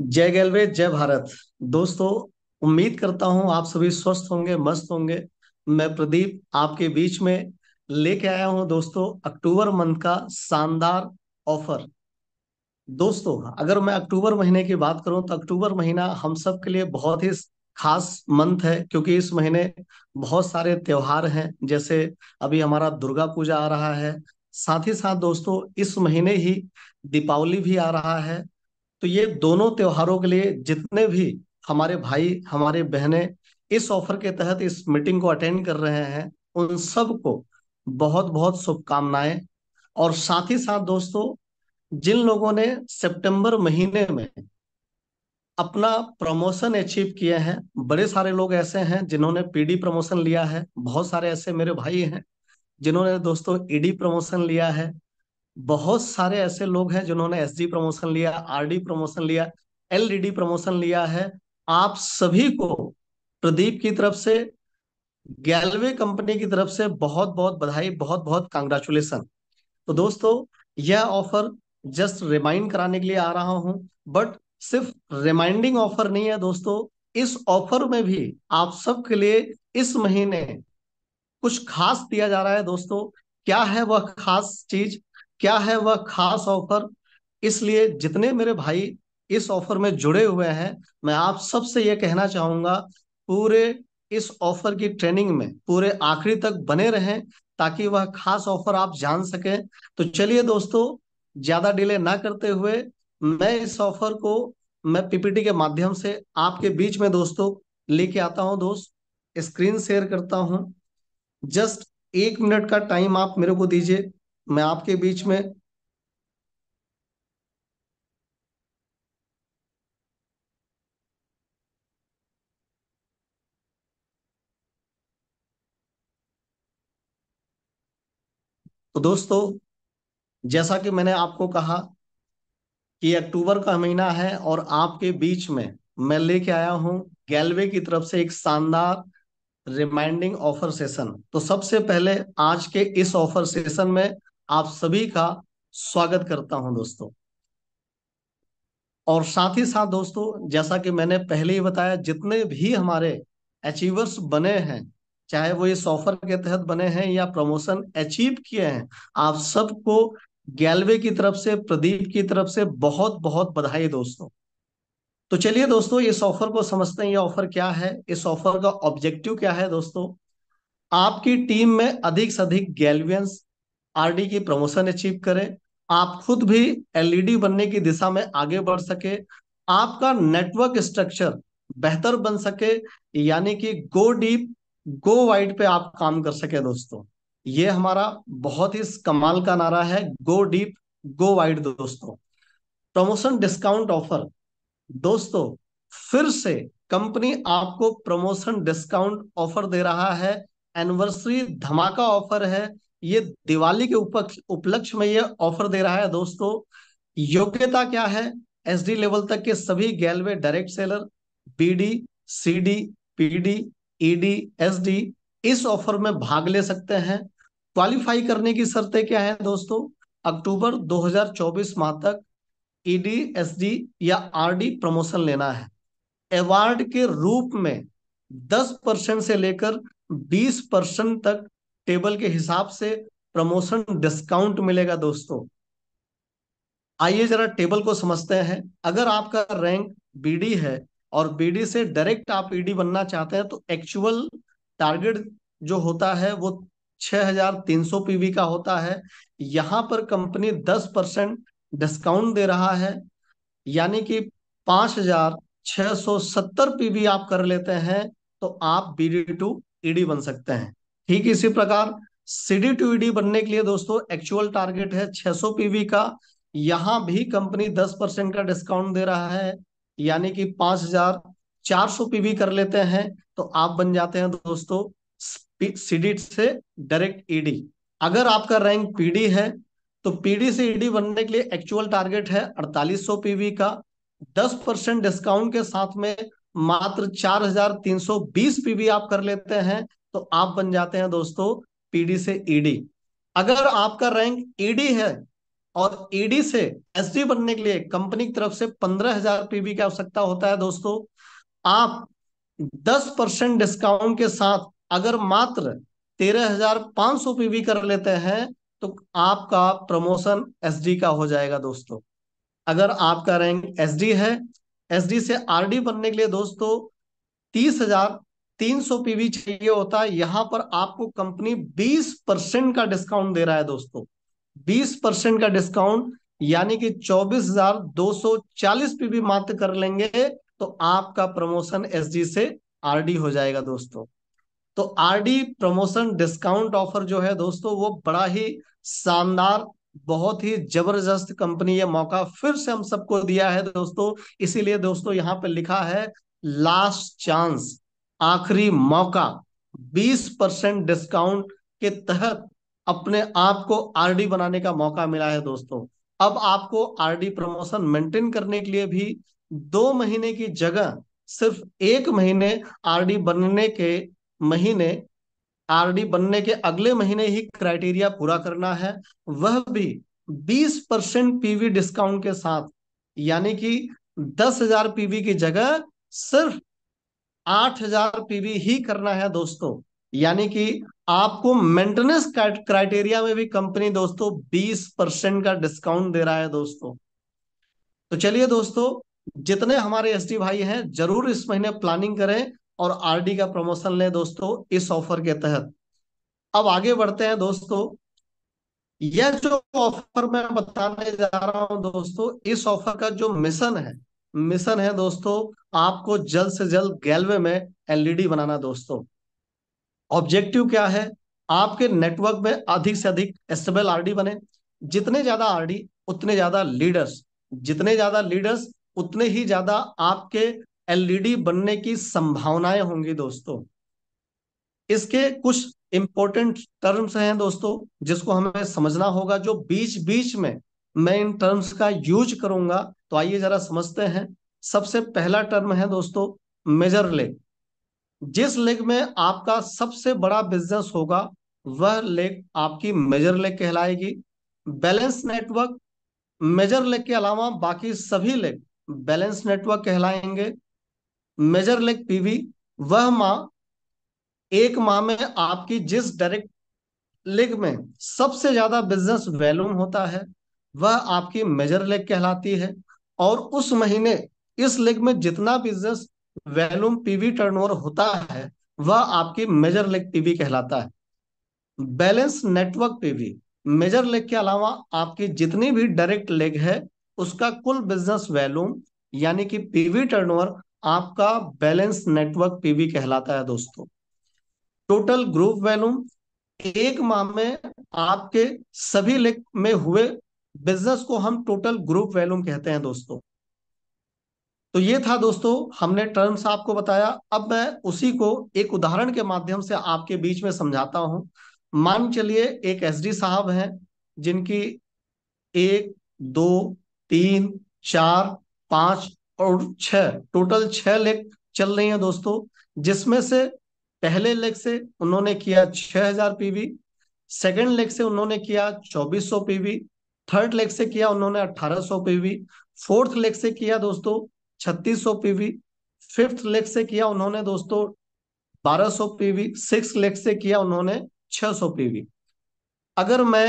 जय गैलवे जय भारत दोस्तों उम्मीद करता हूं आप सभी स्वस्थ होंगे मस्त होंगे मैं प्रदीप आपके बीच में लेके आया हूं दोस्तों अक्टूबर मंथ का शानदार ऑफर दोस्तों अगर मैं अक्टूबर महीने की बात करूं तो अक्टूबर महीना हम सब के लिए बहुत ही खास मंथ है क्योंकि इस महीने बहुत सारे त्योहार हैं जैसे अभी हमारा दुर्गा पूजा आ रहा है साथ ही साथ दोस्तों इस महीने ही दीपावली भी आ रहा है तो ये दोनों त्योहारों के लिए जितने भी हमारे भाई हमारे बहनें इस ऑफर के तहत इस मीटिंग को अटेंड कर रहे हैं उन सबको बहुत बहुत शुभकामनाएं और साथ ही साथ दोस्तों जिन लोगों ने सितंबर महीने में अपना प्रमोशन अचीव किए हैं बड़े सारे लोग ऐसे हैं जिन्होंने पीडी प्रमोशन लिया है बहुत सारे ऐसे मेरे भाई हैं जिन्होंने दोस्तों ईडी प्रमोशन लिया है बहुत सारे ऐसे लोग हैं जिन्होंने एस प्रमोशन लिया आर प्रमोशन लिया एल प्रमोशन लिया है आप सभी को प्रदीप की तरफ से गैलवे कंपनी की तरफ से बहुत बहुत बधाई बहुत बहुत कांग्रेचुलेसन तो दोस्तों यह ऑफर जस्ट रिमाइंड कराने के लिए आ रहा हूं बट सिर्फ रिमाइंडिंग ऑफर नहीं है दोस्तों इस ऑफर में भी आप सबके लिए इस महीने कुछ खास दिया जा रहा है दोस्तों क्या है वह खास चीज क्या है वह खास ऑफर इसलिए जितने मेरे भाई इस ऑफर में जुड़े हुए हैं मैं आप सबसे ये कहना चाहूंगा पूरे इस ऑफर की ट्रेनिंग में पूरे आखिरी तक बने रहें ताकि वह खास ऑफर आप जान सकें तो चलिए दोस्तों ज्यादा डिले ना करते हुए मैं इस ऑफर को मैं पीपीटी के माध्यम से आपके बीच में दोस्तों लेके आता हूं दोस्त स्क्रीन शेयर करता हूं जस्ट एक मिनट का टाइम आप मेरे को दीजिए मैं आपके बीच में तो दोस्तों जैसा कि मैंने आपको कहा कि अक्टूबर का महीना है और आपके बीच में मैं लेके आया हूं गैलवे की तरफ से एक शानदार रिमाइंडिंग ऑफर सेशन तो सबसे पहले आज के इस ऑफर सेशन में आप सभी का स्वागत करता हूं दोस्तों और साथ ही साथ दोस्तों जैसा कि मैंने पहले ही बताया जितने भी हमारे अचीवर्स बने हैं चाहे वो इस ऑफर के तहत बने हैं या प्रमोशन अचीव किए हैं आप सबको गैलवे की तरफ से प्रदीप की तरफ से बहुत बहुत बधाई दोस्तों तो चलिए दोस्तों इस ऑफर को समझते हैं ये ऑफर क्या है इस ऑफर का ऑब्जेक्टिव क्या है दोस्तों आपकी टीम में अधिक से अधिक गैलवियंस आरडी की प्रमोशन अचीव करें आप खुद भी एलईडी बनने की दिशा में आगे बढ़ सके आपका नेटवर्क स्ट्रक्चर बेहतर बन सके यानी कि गो डीप गो वाइड पे आप काम कर सके दोस्तों ये हमारा बहुत ही कमाल का नारा है गो डीप गो वाइड दोस्तों प्रमोशन डिस्काउंट ऑफर दोस्तों फिर से कंपनी आपको प्रमोशन डिस्काउंट ऑफर दे रहा है एनिवर्सरी धमाका ऑफर है ये दिवाली के उपक्ष उपलक्ष्य में ये ऑफर दे रहा है दोस्तों योग्यता क्या है एसडी लेवल तक के सभी गैलवे direct seller BD CD PD ED SD इस ऑफर में भाग ले सकते हैं क्वालिफाई करने की शर्तें क्या है दोस्तों अक्टूबर 2024 माह तक ईडी e एसडी या आरडी प्रमोशन लेना है अवार्ड के रूप में 10 परसेंट से लेकर 20 परसेंट तक टेबल के हिसाब से प्रमोशन डिस्काउंट मिलेगा दोस्तों आइए जरा टेबल को समझते हैं अगर आपका रैंक बीडी है और बीडी से डायरेक्ट आप ईडी e बनना चाहते हैं तो एक्चुअल टारगेट जो होता है वो 6300 पीवी का होता है यहां पर कंपनी 10 परसेंट डिस्काउंट दे रहा है यानी कि 5670 पीवी आप कर लेते हैं तो आप बीडी टू ईडी बन सकते हैं ठीक इसी प्रकार सीडी टू ईडी बनने के लिए दोस्तों एक्चुअल टारगेट है 600 पीवी का यहां भी कंपनी 10 परसेंट का डिस्काउंट दे रहा है यानी कि 5400 पीवी कर लेते हैं तो आप बन जाते हैं दोस्तों सीडी से डायरेक्ट ईडी e अगर आपका रैंक पीडी है तो पीडी से ईडी e बनने के लिए एक्चुअल टारगेट है 4800 पीवी का 10 परसेंट डिस्काउंट के साथ में मात्र 4320 पीवी आप कर लेते हैं तो आप बन जाते हैं दोस्तों पीडी से ईडी अगर आपका रैंक ईडी है और ईडी से एसडी बनने के लिए कंपनी की तरफ से पंद्रह हजार पीबी की आवश्यकता होता है दोस्तों आप दस परसेंट डिस्काउंट के साथ अगर मात्र तेरह हजार पांच सौ पीबी कर लेते हैं तो आपका प्रमोशन एसडी का हो जाएगा दोस्तों अगर आपका रैंक एसडी है एसडी से आरडी बनने के लिए दोस्तों तीस हजार 300 पीवी चाहिए होता है यहां पर आपको कंपनी 20 परसेंट का डिस्काउंट दे रहा है दोस्तों 20 परसेंट का डिस्काउंट यानी कि 24,240 पीवी मात्र कर लेंगे तो आपका प्रमोशन एसडी से आरडी हो जाएगा दोस्तों तो आरडी प्रमोशन डिस्काउंट ऑफर जो है दोस्तों वो बड़ा ही शानदार बहुत ही जबरदस्त कंपनी ये मौका फिर से हम सबको दिया है दोस्तों इसीलिए दोस्तों यहां पर लिखा है लास्ट चांस आखिरी मौका 20 परसेंट डिस्काउंट के तहत अपने आप को आरडी बनाने का मौका मिला है दोस्तों अब आपको आरडी प्रमोशन मेंटेन करने के लिए भी दो महीने की जगह सिर्फ एक महीने आरडी बनने के महीने आरडी बनने के अगले महीने ही क्राइटेरिया पूरा करना है वह भी 20 परसेंट पीवी डिस्काउंट के साथ यानी कि दस हजार पीवी की जगह सिर्फ आठ हजार पीवी ही करना है दोस्तों यानी कि आपको मेंटेनेंस क्राइटेरिया में भी कंपनी दोस्तों 20 परसेंट का डिस्काउंट दे रहा है दोस्तों तो चलिए दोस्तों जितने हमारे एस भाई हैं जरूर इस महीने प्लानिंग करें और आरडी का प्रमोशन लें दोस्तों इस ऑफर के तहत अब आगे बढ़ते हैं दोस्तों यह जो ऑफर मैं बताने जा रहा हूं दोस्तों इस ऑफर का जो मिशन है मिशन है दोस्तों आपको जल्द से जल्द गैलवे में एलईडी बनाना दोस्तों ऑब्जेक्टिव क्या है आपके नेटवर्क में अधिक से अधिक एस्टेबल आरडी बने जितने ज्यादा आरडी उतने ज्यादा लीडर्स जितने ज्यादा लीडर्स उतने ही ज्यादा आपके एलईडी बनने की संभावनाएं होंगी दोस्तों इसके कुछ इंपॉर्टेंट टर्म्स हैं दोस्तों जिसको हमें समझना होगा जो बीच बीच में मैं इन टर्म्स का यूज करूंगा तो आइए जरा समझते हैं सबसे पहला टर्म है दोस्तों मेजर लेग जिस लेग में आपका सबसे बड़ा बिजनेस होगा वह लेग आपकी मेजर लेग कहलाएगी बैलेंस नेटवर्क मेजर लेग के अलावा बाकी सभी लेग बैलेंस नेटवर्क कहलाएंगे मेजर लेग पीवी वह माह एक माह में आपकी जिस डायरेक्ट लेग में सबसे ज्यादा बिजनेस वैल्यूम होता है वह आपकी मेजर लेग कहलाती है और उस महीने इस लेग में जितना बिजनेस वैल्यूम पीवी टर्नओवर होता है वह आपकी मेजर लेग पीवी कहलाता है balance network PV major leg के अलावा आपकी जितनी भी डायरेक्ट लेग है उसका कुल बिजनेस वैल्यूम यानी कि पीवी टर्नओवर आपका बैलेंस नेटवर्क पीवी कहलाता है दोस्तों टोटल ग्रुप वैल्यूम एक माह में आपके सभी लेग में हुए बिजनेस को हम टोटल ग्रुप वैल्यूम कहते हैं दोस्तों तो ये था दोस्तों हमने टर्म्स आपको बताया अब मैं उसी को एक उदाहरण के माध्यम से आपके बीच में समझाता हूं मान चलिए एक एसडी साहब हैं जिनकी एक दो तीन चार पांच और छह टोटल छह लेख चल रही है दोस्तों जिसमें से पहले लेग से उन्होंने किया छह हजार पीवी सेकेंड लेग से उन्होंने किया चौबीस सौ पीवी थर्ड लेग से किया उन्होंने 1800 पीवी फोर्थ लेग से किया दोस्तों 3600 पीवी फिफ्थ लेग से किया उन्होंने दोस्तों 1200 पीवी सिक्स लेग से किया उन्होंने 600 पीवी अगर मैं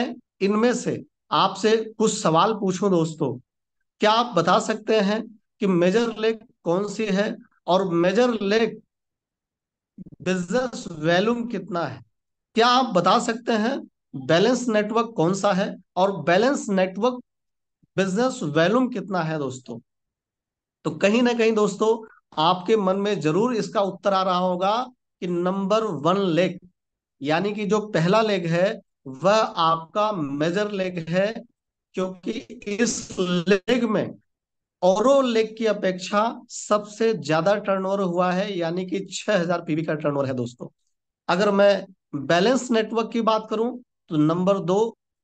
इनमें से आपसे कुछ सवाल पूछूं दोस्तों क्या आप बता सकते हैं कि मेजर लेग कौन सी है और मेजर लेग बिजनेस वैल्यूम कितना है क्या आप बता सकते हैं बैलेंस नेटवर्क कौन सा है और बैलेंस नेटवर्क बिजनेस वैल्यूम कितना है दोस्तों तो कहीं ना कहीं दोस्तों आपके मन में जरूर इसका उत्तर आ रहा होगा कि नंबर वन लेग यानी कि जो पहला लेग है वह आपका मेजर लेग है क्योंकि इस लेग में और लेग की अपेक्षा सबसे ज्यादा टर्नओवर हुआ है यानी कि 6000 पीवी का टर्नओवर है दोस्तों अगर मैं बैलेंस नेटवर्क की बात करूं तो नंबर दो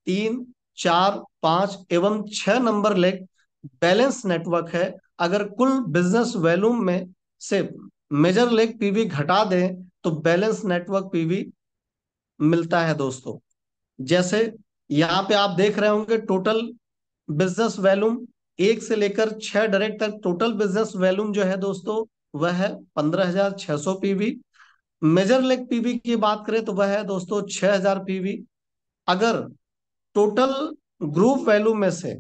तीन चार पांच एवं छह नंबर लेग बैलेंस नेटवर्क है अगर कुल बिजनेस वॉल्यूम में से मेजर लेग पीवी घटा दें तो बैलेंस नेटवर्क पीवी मिलता है दोस्तों जैसे यहाँ पे आप देख रहे होंगे टोटल बिजनेस वॉल्यूम एक से लेकर छह डायरेक्ट तक टोटल बिजनेस वॉल्यूम जो है दोस्तों वह है पंद्रह हजार छह सौ पीवी मेजर लेग पीवी की बात करें तो वह है दोस्तों छह हजार पीवी अगर टोटल ग्रुप वैल्यू में से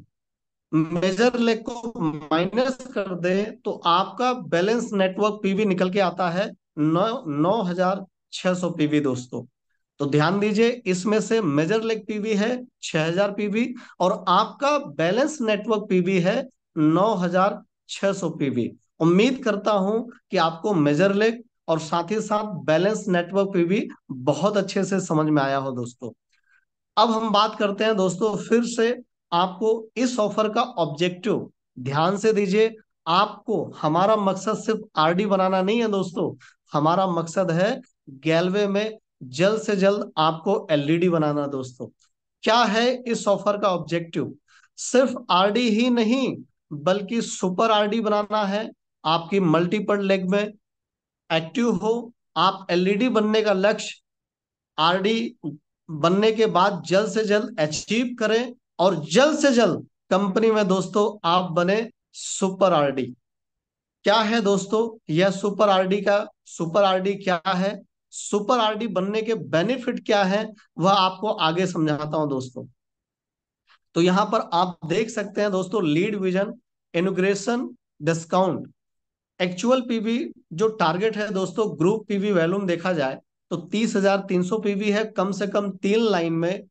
मेजर लेग को माइनस कर दे तो आपका बैलेंस नेटवर्क पीवी निकल के आता है नौ नौ हजार छह सौ पीवी दोस्तों तो ध्यान दीजिए इसमें से मेजर लेग पीवी है हजार पीवी और आपका बैलेंस नेटवर्क पीवी है नौ हजार सौ पीवी उम्मीद करता हूं कि आपको मेजर लेग और साथ ही साथ बैलेंस नेटवर्क पीवी बहुत अच्छे से समझ में आया हो दोस्तों अब हम बात करते हैं दोस्तों फिर से आपको इस ऑफर का ऑब्जेक्टिव ध्यान से दीजिए आपको हमारा मकसद सिर्फ आरडी बनाना नहीं है दोस्तों हमारा मकसद है गैलवे में जल्द से जल्द आपको एलईडी बनाना दोस्तों क्या है इस ऑफर का ऑब्जेक्टिव सिर्फ आरडी ही नहीं बल्कि सुपर आरडी बनाना है आपकी मल्टीपल लेग में एक्टिव हो आप एलईडी बनने का लक्ष्य आरडी बनने के बाद जल्द से जल्द अचीव करें और जल्द से जल्द कंपनी में दोस्तों आप बने सुपर आरडी क्या है दोस्तों यह सुपर आरडी का सुपर आरडी क्या है सुपर आरडी बनने के बेनिफिट क्या है वह आपको आगे समझाता हूं दोस्तों तो यहां पर आप देख सकते हैं दोस्तों लीड विजन इनोग्रेशन डिस्काउंट एक्चुअल पीवी जो टारगेट है दोस्तों ग्रुप पीवी वैल्यूम देखा जाए तो तीस हजार तीन सौ पीवी है कम से कम तीन लाइन में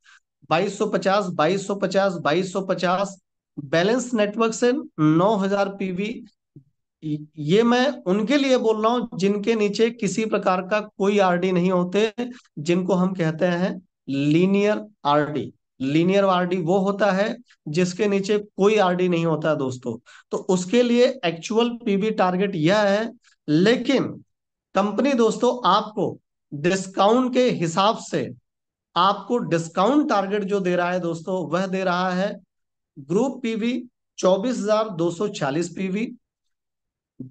बाईस सौ पचास बाईस सौ पचास बाईस सौ पचास बैलेंस नेटवर्क से नौ हजार पीवी ये मैं उनके लिए बोल रहा हूं जिनके नीचे किसी प्रकार का कोई आरडी नहीं होते जिनको हम कहते हैं लीनियर आरडी लीनियर आरडी वो होता है जिसके नीचे कोई आरडी नहीं होता है दोस्तों तो उसके लिए एक्चुअल पीबी टारगेट यह है लेकिन कंपनी दोस्तों आपको डिस्काउंट के हिसाब से आपको डिस्काउंट टारगेट जो दे रहा है दोस्तों वह दे रहा है ग्रुप पीवी 24,240 पीवी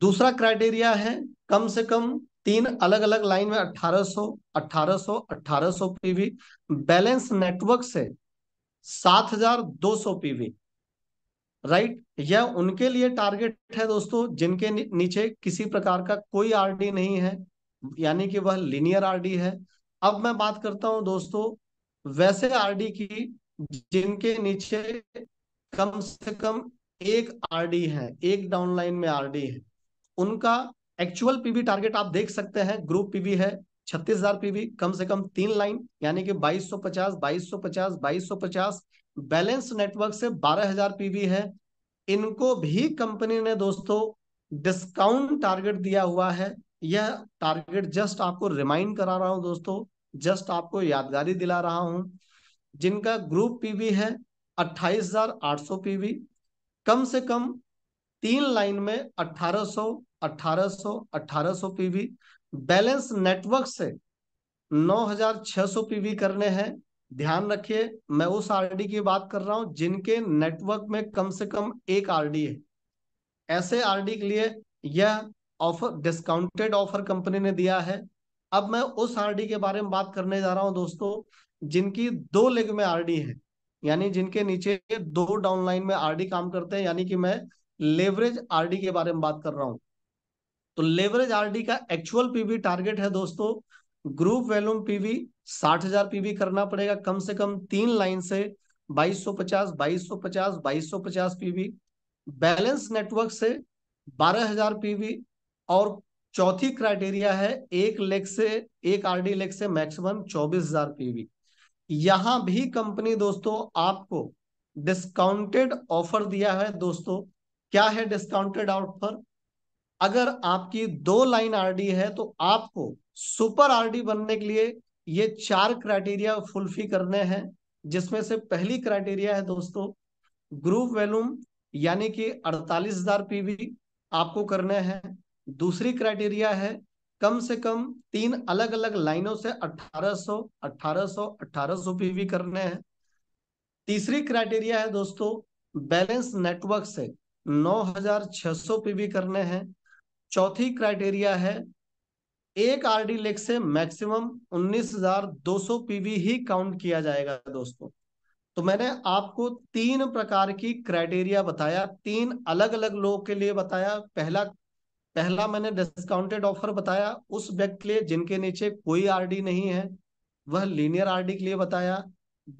दूसरा क्राइटेरिया है कम से कम तीन अलग अलग लाइन में 1800 1800 1800 पीवी बैलेंस नेटवर्क से 7,200 पीवी राइट यह उनके लिए टारगेट है दोस्तों जिनके नीचे किसी प्रकार का कोई आरडी नहीं है यानी कि वह लिनियर आरडी है अब मैं बात करता हूं दोस्तों वैसे आरडी की जिनके नीचे कम से कम एक आरडी है एक डाउनलाइन में आरडी है उनका एक्चुअल पीबी टारगेट आप देख सकते हैं ग्रुप पीबी है छत्तीस हजार पीबी कम से कम तीन लाइन यानी कि 2250 2250 2250 बैलेंस नेटवर्क से 12000 पीबी है इनको भी कंपनी ने दोस्तों डिस्काउंट टारगेट दिया हुआ है यह टारगेट जस्ट आपको रिमाइंड करा रहा हूं दोस्तों जस्ट आपको यादगारी दिला रहा हूं जिनका ग्रुप पीवी है 28,800 पीवी कम से कम तीन लाइन में 1800 1800 1800 पीवी बैलेंस नेटवर्क से 9,600 पीवी करने हैं ध्यान रखिए मैं उस आरडी की बात कर रहा हूं जिनके नेटवर्क में कम से कम एक आरडी है ऐसे आरडी के लिए यह ऑफर डिस्काउंटेड ऑफर कंपनी ने दिया है अब मैं उस आरडी के बारे में बात करने जा रहा हूं दोस्तों जिनकी दो लेग में आरडी है यानी जिनके नीचे दो डाउनलाइन में आरडी काम करते हैं यानी कि मैं लेवरेज आरडी के बारे में बात कर रहा हूं तो लेवरेज आरडी का एक्चुअल पीवी टारगेट है दोस्तों ग्रुप वैल्यूम पीवी साठ पीवी करना पड़ेगा कम से कम तीन लाइन से 2250 2250 2250 पीवी बैलेंस नेटवर्क से 12000 पीवी और चौथी क्राइटेरिया है एक लेग से एक आरडी लेग से मैक्सिमम चौबीस हजार पीवी यहां भी कंपनी दोस्तों आपको डिस्काउंटेड ऑफर दिया है दोस्तों क्या है डिस्काउंटेड ऑफर अगर आपकी दो लाइन आरडी है तो आपको सुपर आरडी बनने के लिए ये चार क्राइटेरिया फुलफिल करने हैं जिसमें से पहली क्राइटेरिया है दोस्तों ग्रुप वैल्यूम यानी कि अड़तालीस हजार पीवी आपको करने हैं दूसरी क्राइटेरिया है कम से कम तीन अलग अलग लाइनों से 1800, 1800, 1800 पीवी करने हैं तीसरी क्राइटेरिया है दोस्तों बैलेंस नेटवर्क से 9600 पीवी करने हैं चौथी क्राइटेरिया है एक आरडी लेक से मैक्सिमम 19200 पीवी ही काउंट किया जाएगा दोस्तों तो मैंने आपको तीन प्रकार की क्राइटेरिया बताया तीन अलग अलग लोगों के लिए बताया पहला पहला मैंने डिस्काउंटेड ऑफर बताया उस व्यक्ति के लिए जिनके नीचे कोई आरडी नहीं है वह लीनियर आरडी के लिए बताया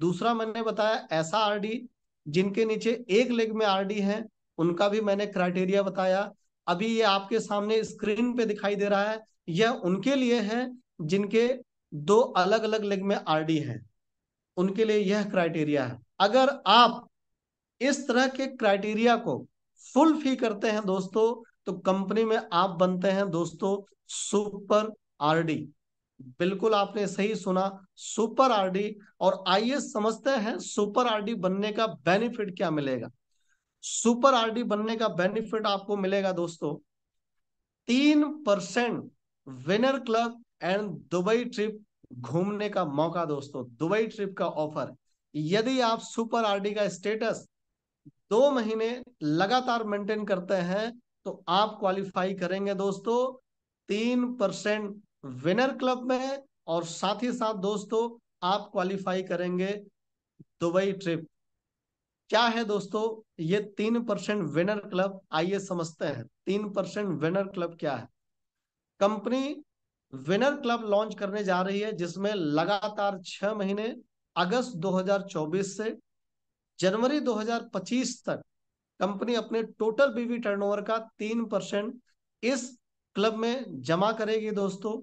दूसरा मैंने बताया ऐसा आरडी जिनके नीचे एक लेग में आरडी है उनका भी मैंने क्राइटेरिया बताया अभी ये आपके सामने स्क्रीन पे दिखाई दे रहा है यह उनके लिए है जिनके दो अलग अलग लेग में आरडी है उनके लिए यह क्राइटेरिया है अगर आप इस तरह के क्राइटेरिया को फुल फी करते हैं दोस्तों तो कंपनी में आप बनते हैं दोस्तों सुपर आरडी बिल्कुल आपने सही सुना सुपर आरडी और आइए समझते हैं सुपर आरडी बनने का बेनिफिट क्या मिलेगा सुपर आरडी बनने का बेनिफिट आपको मिलेगा दोस्तों तीन percent winner club and Dubai trip घूमने का मौका दोस्तों दुबई ट्रिप का ऑफर यदि आप सुपर आरडी का स्टेटस दो महीने लगातार मेंटेन करते हैं तो आप क्वालिफाई करेंगे दोस्तों तीन परसेंट विनर क्लब में और साथ ही साथ दोस्तों आप क्वालिफाई करेंगे दुबई ट्रिप क्या है दोस्तों ये तीन परसेंट विनर क्लब आइए समझते हैं तीन परसेंट विनर क्लब क्या है कंपनी विनर क्लब लॉन्च करने जा रही है जिसमें लगातार छह महीने अगस्त 2024 से जनवरी 2025 तक कंपनी अपने टोटल बीवी टर्नओवर का तीन परसेंट इस क्लब में जमा करेगी दोस्तों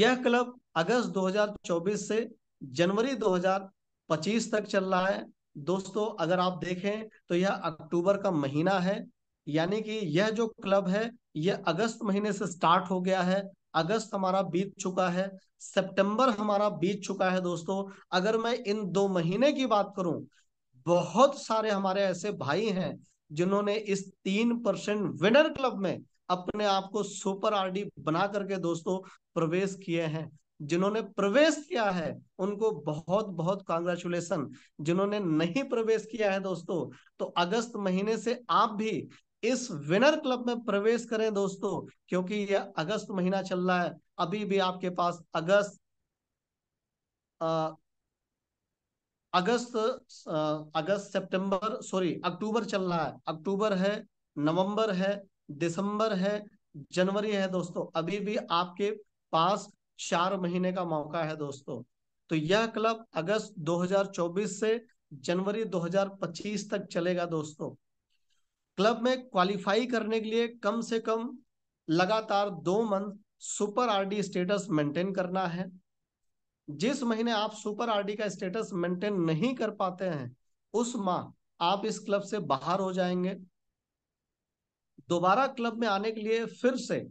यह क्लब अगस्त 2024 से जनवरी 2025 तक चल रहा है दोस्तों अगर आप देखें तो यह अक्टूबर का महीना है यानी कि यह जो क्लब है यह अगस्त महीने से स्टार्ट हो गया है अगस्त हमारा बीत चुका है सितंबर हमारा बीत चुका है दोस्तों अगर मैं इन दो महीने की बात करूं बहुत सारे हमारे ऐसे भाई हैं जिन्होंने इस तीन परसेंट विनर क्लब में अपने आप को सुपर आरडी बना करके दोस्तों प्रवेश किए हैं जिन्होंने प्रवेश किया है उनको बहुत बहुत कॉन्ग्रेचुलेसन जिन्होंने नहीं प्रवेश किया है दोस्तों तो अगस्त महीने से आप भी इस विनर क्लब में प्रवेश करें दोस्तों क्योंकि यह अगस्त महीना चल रहा है अभी भी आपके पास अगस्त अगस्त अगस्त सितंबर सॉरी अक्टूबर चल रहा है अक्टूबर है नवंबर है दिसंबर है जनवरी है दोस्तों अभी भी आपके पास चार महीने का मौका है दोस्तों तो यह क्लब अगस्त 2024 से जनवरी 2025 तक चलेगा दोस्तों क्लब में क्वालिफाई करने के लिए कम से कम लगातार दो month super RD status maintain करना है जिस महीने आप सुपर आरडी का स्टेटस मेंटेन नहीं कर पाते हैं उस माह आप इस क्लब से बाहर हो जाएंगे दोबारा क्लब में आने के लिए फिर से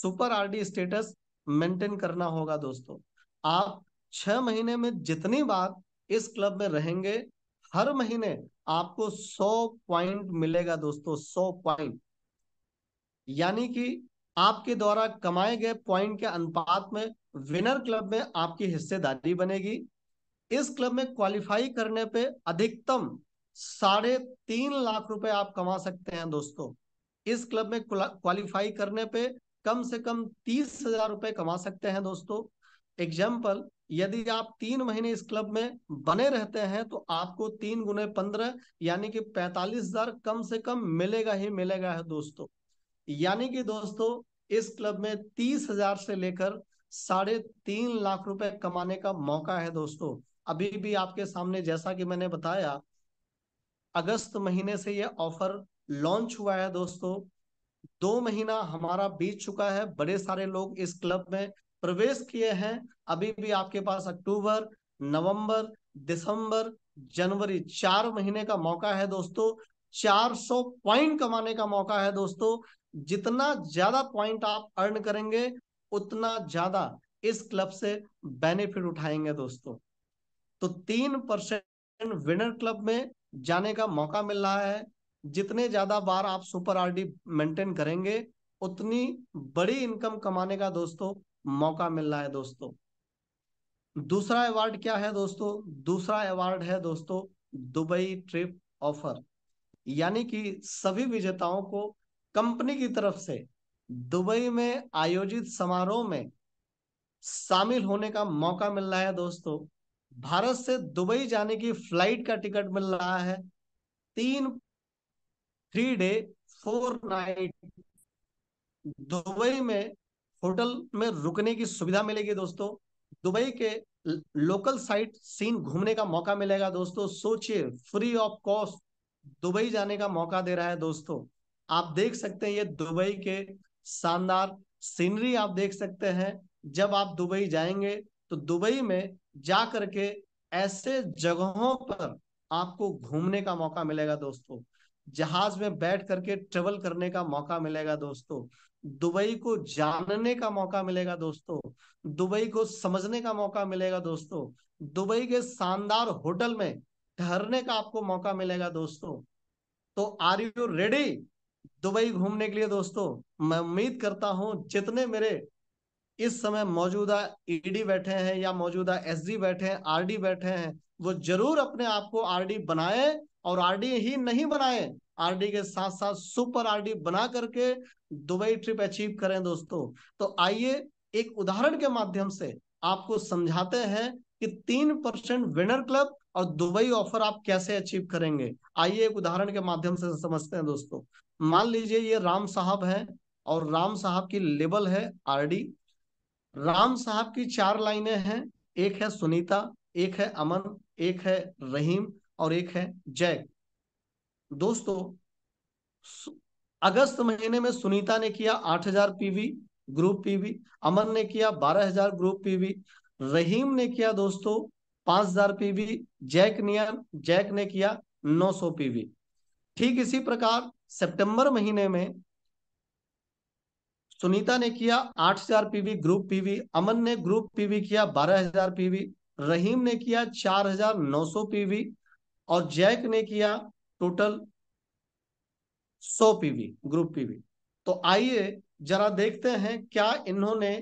सुपर आरडी स्टेटस मेंटेन करना होगा दोस्तों आप छह महीने में जितनी बार इस क्लब में रहेंगे हर महीने आपको सौ पॉइंट मिलेगा दोस्तों सौ पॉइंट यानी कि आपके द्वारा कमाए गए पॉइंट के अनुपात में विनर क्लब में आपकी हिस्सेदारी बनेगी इस क्लब में क्वालिफाई करने पे अधिकतम साढ़े तीन लाख रुपए आप कमा सकते हैं दोस्तों इस क्लब में क्वालिफाई करने पे कम से कम तीस हजार रुपए कमा सकते हैं दोस्तों एग्जाम्पल यदि आप तीन महीने इस क्लब में बने रहते हैं तो आपको तीन गुने पंद्रह यानी कि पैंतालीस हजार कम से कम मिलेगा ही मिलेगा है दोस्तों यानी कि दोस्तों इस क्लब में तीस हजार से लेकर साढ़े तीन लाख रुपए कमाने का मौका है दोस्तों अभी भी आपके सामने जैसा कि मैंने बताया अगस्त महीने से यह ऑफर लॉन्च हुआ है दोस्तों दो महीना हमारा बीत चुका है बड़े सारे लोग इस क्लब में प्रवेश किए हैं अभी भी आपके पास अक्टूबर नवंबर दिसंबर जनवरी चार महीने का मौका है दोस्तों 400 पॉइंट कमाने का मौका है दोस्तों जितना ज्यादा पॉइंट आप अर्न करेंगे उतना ज्यादा इस क्लब से बेनिफिट उठाएंगे दोस्तों तो तीन परसेंट विनर क्लब में जाने का मौका मिल रहा है जितने ज्यादा बार आप सुपर आरडी मेंटेन करेंगे उतनी बड़ी इनकम कमाने का दोस्तों मौका मिल रहा है दोस्तों दूसरा अवार्ड क्या है दोस्तों दूसरा अवार्ड है दोस्तों दुबई ट्रिप ऑफर यानी कि सभी विजेताओं को कंपनी की तरफ से दुबई में आयोजित समारोह में शामिल होने का मौका मिल रहा है दोस्तों भारत से दुबई जाने की फ्लाइट का टिकट मिल रहा है तीन three day four night Dubai में होटल में रुकने की सुविधा मिलेगी दोस्तों दुबई के लोकल साइट सीन घूमने का मौका मिलेगा दोस्तों सोचिए फ्री ऑफ कॉस्ट दुबई जाने का मौका दे रहा है दोस्तों आप देख सकते हैं ये दुबई के शानदार सीनरी आप देख सकते हैं जब आप दुबई जाएंगे तो दुबई में जा करके ऐसे जगहों पर आपको घूमने का मौका मिलेगा दोस्तों जहाज में बैठ करके ट्रेवल करने का मौका मिलेगा दोस्तों दुबई को जानने का मौका मिलेगा दोस्तों दुबई को समझने का मौका मिलेगा दोस्तों दुबई के शानदार होटल में ठहरने का आपको मौका मिलेगा दोस्तों तो आर यू रेडी दुबई घूमने के लिए दोस्तों मैं उम्मीद करता हूं जितने मेरे इस समय मौजूदा ईडी e बैठे हैं या मौजूदा एसडी बैठे हैं आरडी बैठे हैं वो जरूर अपने आप को आरडी बनाए और आरडी ही नहीं बनाए आरडी के साथ साथ सुपर आरडी बना करके दुबई ट्रिप अचीव करें दोस्तों तो आइए एक उदाहरण के माध्यम से आपको समझाते हैं कि तीन परसेंट विनर क्लब और दुबई ऑफर आप कैसे अचीव करेंगे आइए एक उदाहरण के माध्यम से समझते हैं दोस्तों मान लीजिए ये राम साहब हैं और राम साहब की लेबल है आरडी राम साहब की चार लाइनें हैं एक है सुनीता एक है अमन एक है रहीम और एक है जैक दोस्तों अगस्त महीने में सुनीता ने किया 8000 पीवी ग्रुप पीवी अमन ने किया 12000 ग्रुप पीवी रहीम ने किया दोस्तों पांच हजार पीवी जैक नियर जैक ने किया नौ सौ पीवी ठीक इसी प्रकार सितंबर महीने में सुनीता ने किया आठ हजार पीवी ग्रुप पीवी अमन ने ग्रुप पीवी किया बारह हजार पीवी रहीम ने किया चार हजार नौ सौ पीवी और जैक ने किया टोटल सौ पीवी ग्रुप पीवी तो आइए जरा देखते हैं क्या इन्होंने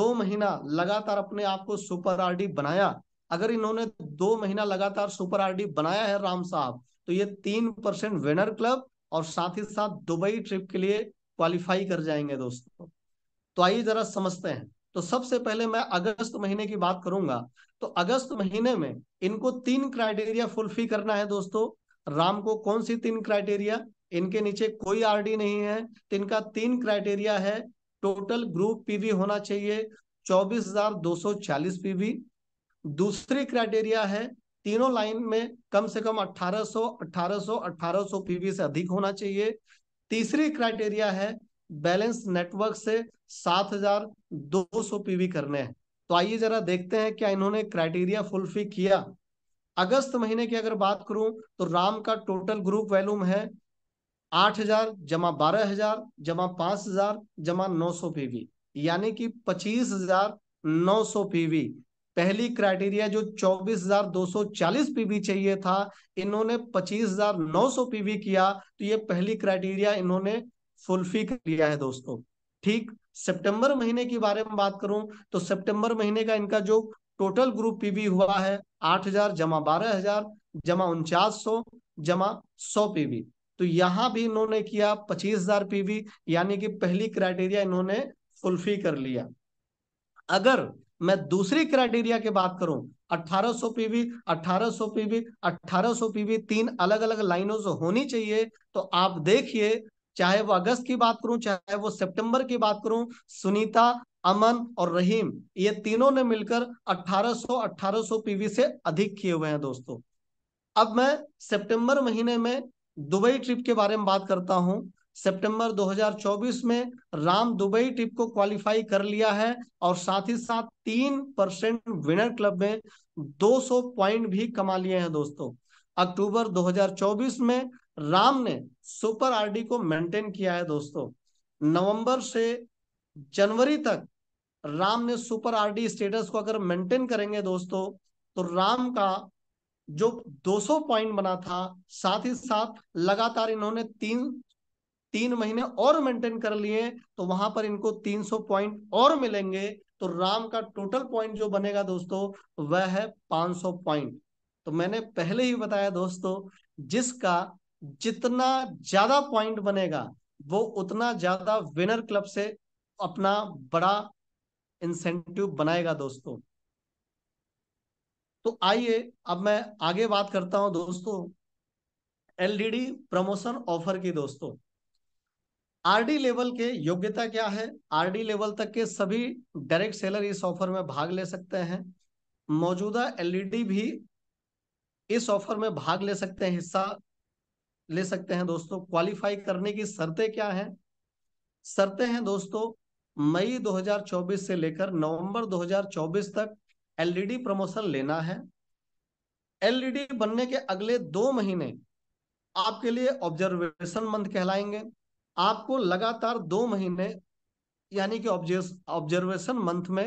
दो महीना लगातार अपने आप को सुपर आरडी बनाया अगर इन्होंने दो महीना लगातार सुपर आरडी बनाया है राम साहब तो ये तीन परसेंट विनर क्लब और साथ ही साथ दुबई ट्रिप के लिए क्वालिफाई कर जाएंगे दोस्तों तो आइए जरा समझते हैं तो सबसे पहले मैं अगस्त महीने की बात करूंगा तो अगस्त महीने में इनको तीन क्राइटेरिया फुलफिल करना है दोस्तों राम को कौन सी तीन क्राइटेरिया इनके नीचे कोई आरडी नहीं है तो इनका तीन क्राइटेरिया है टोटल ग्रुप पीवी होना चाहिए चौबीस हजार दो सौ चालीस पीवी दूसरी क्राइटेरिया है तीनों लाइन में कम से कम 1800 1800 1800 पीवी से अधिक होना चाहिए तीसरी क्राइटेरिया है बैलेंस नेटवर्क से 7200 पीवी करने हैं तो आइए जरा देखते हैं क्या इन्होंने क्राइटेरिया फुलफिल किया अगस्त महीने की अगर बात करूं तो राम का टोटल ग्रुप वैल्यूम है आठ हजार जमा बारह हजार जमा पांच हजार जमा नौ सौ पीवी यानी कि पच्चीस हजार नौ सौ पीवी पहली क्राइटेरिया जो 24,240 पीवी चाहिए था इन्होंने 25,900 पीवी किया तो ये पहली क्राइटेरिया इन्होंने फुलफी कर लिया है दोस्तों ठीक सितंबर महीने के बारे में बात करूं तो सितंबर महीने का इनका जो टोटल ग्रुप पीवी हुआ है 8,000 जमा 12,000 जमा उनचास सौ जमा सौ पीवी तो यहां भी इन्होंने किया पच्चीस हजार पीवी यानी कि पहली क्राइटेरिया इन्होंने फुलफी कर लिया अगर मैं दूसरी क्राइटेरिया की बात करूं 1800 पीवी 1800 पीवी 1800 पीवी तीन अलग अलग लाइनों से होनी चाहिए तो आप देखिए चाहे वो अगस्त की बात करूं चाहे वो सितंबर की बात करूं सुनीता अमन और रहीम ये तीनों ने मिलकर 1800 1800 पीवी से अधिक किए हुए हैं दोस्तों अब मैं सितंबर महीने में दुबई ट्रिप के बारे में बात करता हूं सितंबर 2024 में राम दुबई ट्रिप को क्वालिफाई कर लिया है और साथ ही साथ तीन परसेंट विनर क्लब में 200 पॉइंट भी कमा लिए हैं दोस्तों अक्टूबर 2024 में राम ने सुपर आरडी को मेंटेन किया है दोस्तों नवंबर से जनवरी तक राम ने सुपर आरडी स्टेटस को अगर मेंटेन करेंगे दोस्तों तो राम का जो 200 पॉइंट बना था साथ ही साथ लगातार इन्होंने तीन तीन महीने और मेंटेन कर लिए तो वहां पर इनको 300 पॉइंट और मिलेंगे तो राम का टोटल पॉइंट जो बनेगा दोस्तों वह है 500 पॉइंट तो मैंने पहले ही बताया दोस्तों जिसका जितना ज्यादा पॉइंट बनेगा वो उतना ज्यादा विनर क्लब से अपना बड़ा इंसेंटिव बनाएगा दोस्तों तो आइए अब मैं आगे बात करता हूं दोस्तों एलडीडी प्रमोशन ऑफर की दोस्तों आरडी लेवल के योग्यता क्या है आरडी लेवल तक के सभी डायरेक्ट सेलर इस ऑफर में भाग ले सकते हैं मौजूदा एलईडी भी इस ऑफर में भाग ले सकते हैं हिस्सा ले सकते हैं दोस्तों क्वालिफाई करने की शर्तें क्या हैं शर्तें हैं दोस्तों मई 2024 से लेकर नवंबर 2024 तक एलईडी प्रमोशन लेना है एलईडी बनने के अगले दो महीने आपके लिए ऑब्जर्वेशन मंथ कहलाएंगे आपको लगातार दो महीने यानी कि ऑब्जर्वेशन मंथ में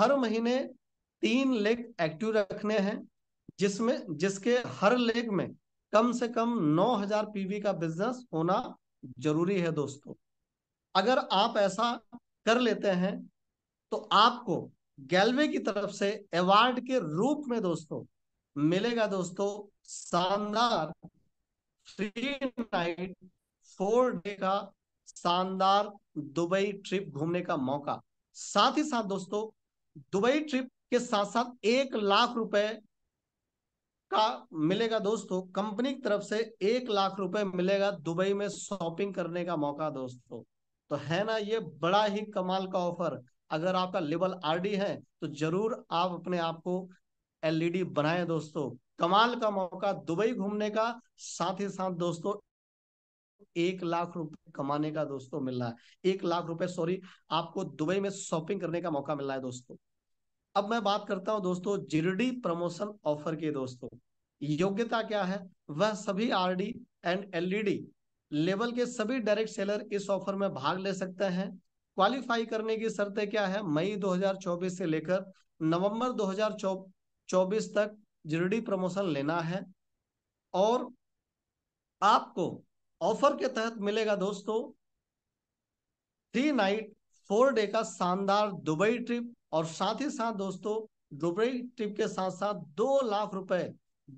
हर महीने तीन लेग एक्टिव रखने हैं जिसमें जिसके हर लेग में कम से कम 9000 पीवी का बिजनेस होना जरूरी है दोस्तों अगर आप ऐसा कर लेते हैं तो आपको गैलवे की तरफ से अवार्ड के रूप में दोस्तों मिलेगा दोस्तों शानदार थ्री नाइट फोर डे का शानदार दुबई ट्रिप घूमने का मौका साथ ही साथ दोस्तों दुबई ट्रिप के साथ साथ एक लाख रुपए का मिलेगा दोस्तों कंपनी की तरफ से एक लाख रुपए मिलेगा दुबई में शॉपिंग करने का मौका दोस्तों तो है ना ये बड़ा ही कमाल का ऑफर अगर आपका लेवल आरडी है तो जरूर आप अपने आप को एलईडी e बनाए दोस्तों कमाल का मौका दुबई घूमने का साथ ही साथ दोस्तों एक लाख रुपए कमाने का दोस्तों मिल रहा है एक लाख रुपए सॉरी आपको दुबई में शॉपिंग करने का मौका मिल रहा है दोस्तों अब मैं बात करता हूं दोस्तों जिरडी प्रमोशन ऑफर के दोस्तों योग्यता क्या है वह सभी आरडी एंड एलईडी लेवल के सभी डायरेक्ट सेलर इस ऑफर में भाग ले सकते हैं क्वालिफाई करने की शर्तें क्या है मई 2024 से लेकर नवंबर 2024 तक जिरडी प्रमोशन लेना है और आपको ऑफर के तहत मिलेगा दोस्तों थ्री नाइट फोर डे का शानदार दुबई ट्रिप और साथ ही साथ दोस्तों दुबई ट्रिप के साथ साथ दो लाख रुपए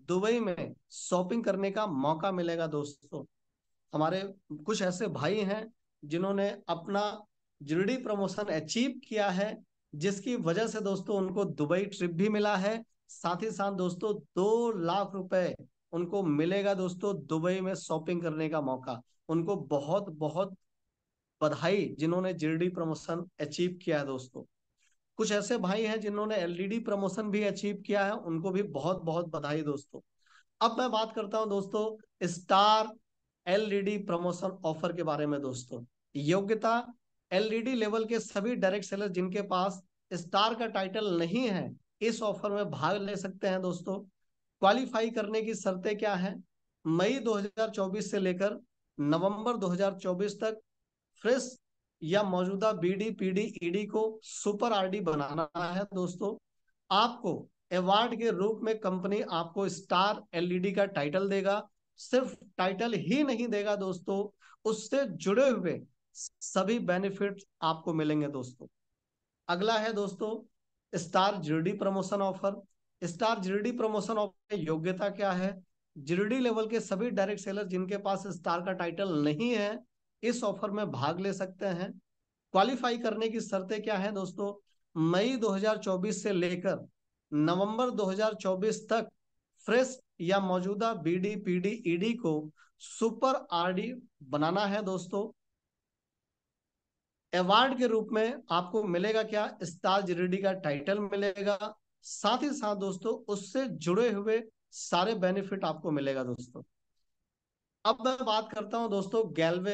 दुबई में शॉपिंग करने का मौका मिलेगा दोस्तों हमारे कुछ ऐसे भाई हैं जिन्होंने अपना जरूरी प्रमोशन अचीव किया है जिसकी वजह से दोस्तों उनको दुबई ट्रिप भी मिला है साथ ही साथ दोस्तों दो लाख रुपए उनको मिलेगा दोस्तों दुबई में शॉपिंग करने का मौका उनको बहुत बहुत बधाई जिन्होंने जीडी प्रमोशन अचीव किया है दोस्तों कुछ ऐसे भाई हैं जिन्होंने एलईडी प्रमोशन भी अचीव किया है उनको भी बहुत बहुत बधाई दोस्तों अब मैं बात करता हूं दोस्तों स्टार एलईडी प्रमोशन ऑफर के बारे में दोस्तों योग्यता एलईडी लेवल के सभी डायरेक्ट सेलर जिनके पास स्टार का टाइटल नहीं है इस ऑफर में भाग ले सकते हैं दोस्तों क्वालिफाई करने की शर्तें क्या है मई 2024 से लेकर नवंबर 2024 तक फ्रेश या मौजूदा बीडी पीडी ईडी को सुपर आरडी बनाना है दोस्तों आपको अवार्ड के रूप में कंपनी आपको स्टार एलईडी का टाइटल देगा सिर्फ टाइटल ही नहीं देगा दोस्तों उससे जुड़े हुए सभी बेनिफिट आपको मिलेंगे दोस्तों अगला है दोस्तों star GD promotion offer star जीरोडी प्रमोशन ऑफ योग्यता क्या है जीरोडी लेवल के सभी डायरेक्ट सेलर जिनके पास स्टार का टाइटल नहीं है इस ऑफर में भाग ले सकते हैं क्वालिफाई करने की शर्तें क्या है दोस्तों मई 2024 से लेकर नवंबर 2024 तक फ्रेश या मौजूदा बीडी पीडी ईडी को सुपर आरडी बनाना है दोस्तों अवार्ड के रूप में आपको मिलेगा क्या स्टार जीरोडी का टाइटल मिलेगा साथ ही साथ दोस्तों उससे जुड़े हुए सारे बेनिफिट आपको मिलेगा दोस्तों अब मैं बात करता हूं दोस्तों गैलवे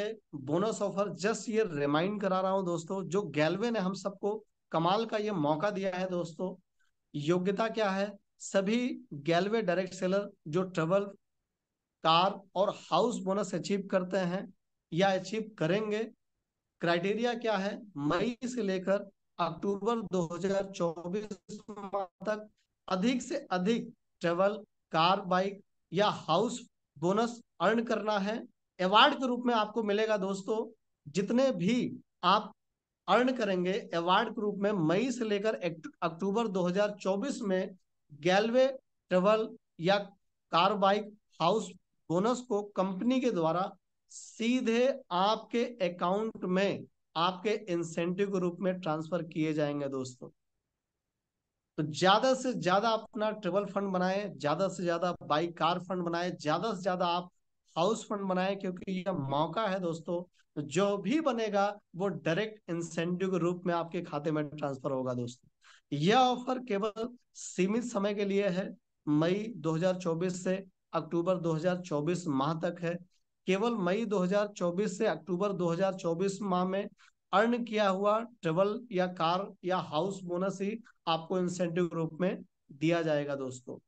बोनस ऑफर जस्ट ये रिमाइंड करा रहा हूं दोस्तों जो गैलवे ने हम सबको कमाल का ये मौका दिया है दोस्तों योग्यता क्या है सभी गैलवे डायरेक्ट सेलर जो ट्रेवल कार और हाउस बोनस अचीव करते हैं या अचीव करेंगे क्राइटेरिया क्या है मई से लेकर अक्टूबर 2024 तक अधिक से अधिक ट्रेवल कार बाइक या हाउस बोनस अर्न करना है अवार्ड के रूप में आपको मिलेगा दोस्तों जितने भी आप अर्न करेंगे अवार्ड के रूप में मई से लेकर अक्टूबर 2024 में गैलवे ट्रेवल या कार बाइक हाउस बोनस को कंपनी के द्वारा सीधे आपके अकाउंट में आपके इंसेंटिव के रूप में ट्रांसफर किए जाएंगे दोस्तों तो ज्यादा से ज्यादा अपना ट्रेवल फंड बनाए ज्यादा से ज्यादा बाई कार फंड बनाए ज्यादा से ज्यादा आप हाउस फंड बनाए क्योंकि यह मौका है दोस्तों तो जो भी बनेगा वो डायरेक्ट इंसेंटिव के रूप में आपके खाते में ट्रांसफर होगा दोस्तों यह ऑफर केवल सीमित समय के लिए है मई 2024 से अक्टूबर 2024 माह तक है केवल मई 2024 से अक्टूबर 2024 माह में अर्न किया हुआ ट्रेवल या कार या हाउस बोनस ही आपको इंसेंटिव रूप में दिया जाएगा दोस्तों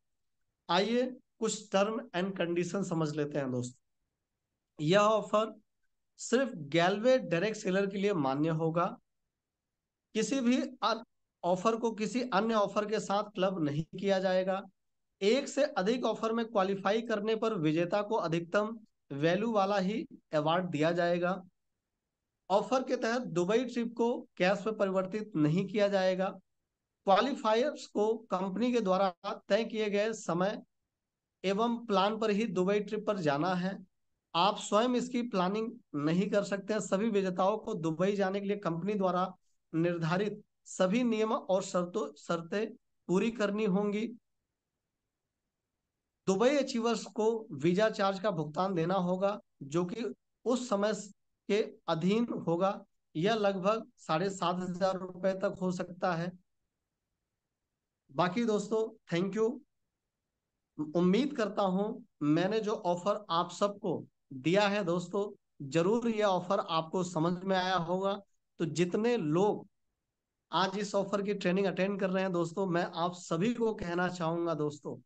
आइए कुछ टर्म एंड कंडीशन समझ लेते हैं दोस्तों यह ऑफर सिर्फ गैलवे डायरेक्ट सेलर के लिए मान्य होगा किसी भी ऑफर को किसी अन्य ऑफर के साथ क्लब नहीं किया जाएगा एक से अधिक ऑफर में क्वालिफाई करने पर विजेता को अधिकतम वैल्यू वाला ही अवार्ड दिया जाएगा ऑफर के तहत दुबई ट्रिप को कैश में परिवर्तित नहीं किया जाएगा क्वालिफायर्स को कंपनी के द्वारा तय किए गए समय एवं प्लान पर ही दुबई ट्रिप पर जाना है आप स्वयं इसकी प्लानिंग नहीं कर सकते हैं सभी विजेताओं को दुबई जाने के लिए कंपनी द्वारा निर्धारित सभी नियम और शर्तों शर्तें पूरी करनी होंगी दुबई तो अचीवर्स को वीजा चार्ज का भुगतान देना होगा जो कि उस समय के अधीन होगा यह लगभग साढ़े सात हजार रुपए तक हो सकता है बाकी दोस्तों थैंक यू उम्मीद करता हूं मैंने जो ऑफर आप सबको दिया है दोस्तों जरूर यह ऑफर आपको समझ में आया होगा तो जितने लोग आज इस ऑफर की ट्रेनिंग अटेंड कर रहे हैं दोस्तों मैं आप सभी को कहना चाहूंगा दोस्तों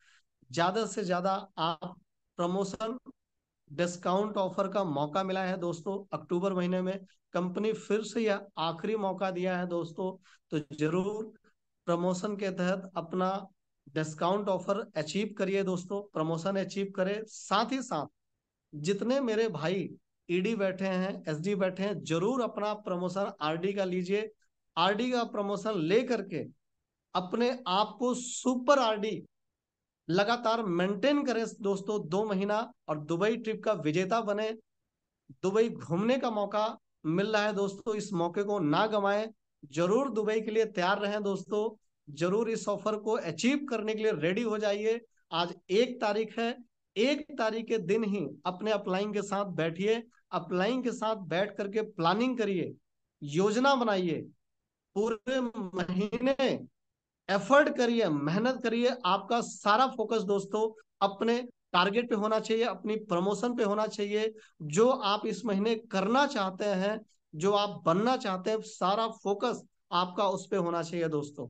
ज्यादा से ज्यादा आप प्रमोशन डिस्काउंट ऑफर का मौका मिला है दोस्तों अक्टूबर महीने में कंपनी फिर से यह आखिरी मौका दिया है दोस्तों तो जरूर प्रमोशन के तहत अपना डिस्काउंट ऑफर अचीव करिए दोस्तों प्रमोशन अचीव करें साथ ही साथ जितने मेरे भाई ईडी e बैठे हैं एसडी बैठे हैं जरूर अपना प्रमोशन आरडी का लीजिए आरडी का प्रमोशन ले करके अपने आप को सुपर आरडी लगातार मेंटेन करें दोस्तों दो महीना और दुबई ट्रिप का विजेता बने दुबई घूमने का मौका मिल रहा है दोस्तों इस मौके को ना गंवाएं जरूर दुबई के लिए तैयार रहें दोस्तों जरूर इस ऑफर को अचीव करने के लिए रेडी हो जाइए आज एक तारीख है एक तारीख के दिन ही अपने अप्लाइंग के साथ बैठिए अप्लाइंग के साथ बैठ करके प्लानिंग करिए योजना बनाइए पूरे महीने एफर्ट करिए मेहनत करिए आपका सारा फोकस दोस्तों अपने टारगेट पे होना चाहिए अपनी प्रमोशन पे होना चाहिए जो आप इस महीने करना चाहते हैं जो आप बनना चाहते हैं सारा फोकस आपका उस पर होना चाहिए दोस्तों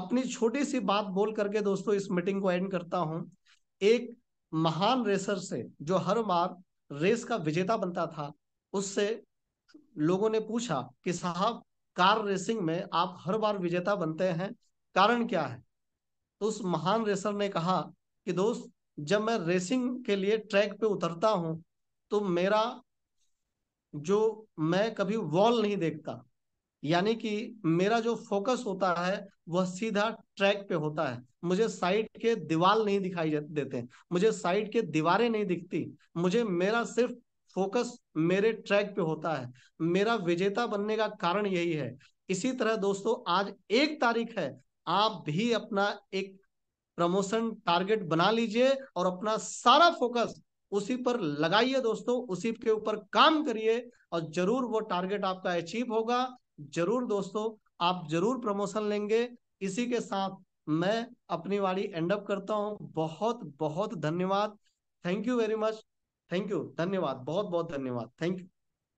अपनी छोटी सी बात बोल करके दोस्तों इस मीटिंग को एंड करता हूं एक महान रेसर से जो हर बार रेस का विजेता बनता था उससे लोगों ने पूछा कि साहब कार रेसिंग में आप हर बार विजेता बनते हैं कारण क्या है तो उस महान रेसर ने कहा कि दोस्त जब मैं रेसिंग के लिए ट्रैक पे उतरता हूं तो मेरा जो मैं कभी वॉल नहीं देखता यानी कि मेरा जो फोकस होता है वह सीधा ट्रैक पे होता है मुझे साइड के दीवार नहीं दिखाई देते मुझे साइड के दीवारें नहीं दिखती मुझे मेरा सिर्फ फोकस मेरे ट्रैक पे होता है मेरा विजेता बनने का कारण यही है इसी तरह दोस्तों आज एक तारीख है आप भी अपना एक प्रमोशन टारगेट बना लीजिए और अपना सारा फोकस उसी पर लगाइए दोस्तों उसी के ऊपर काम करिए और जरूर वो टारगेट आपका अचीव होगा जरूर दोस्तों आप जरूर प्रमोशन लेंगे इसी के साथ मैं अपनी वाड़ी एंड अप करता हूं बहुत बहुत धन्यवाद thank you very much thank you धन्यवाद बहुत बहुत धन्यवाद थैंक यू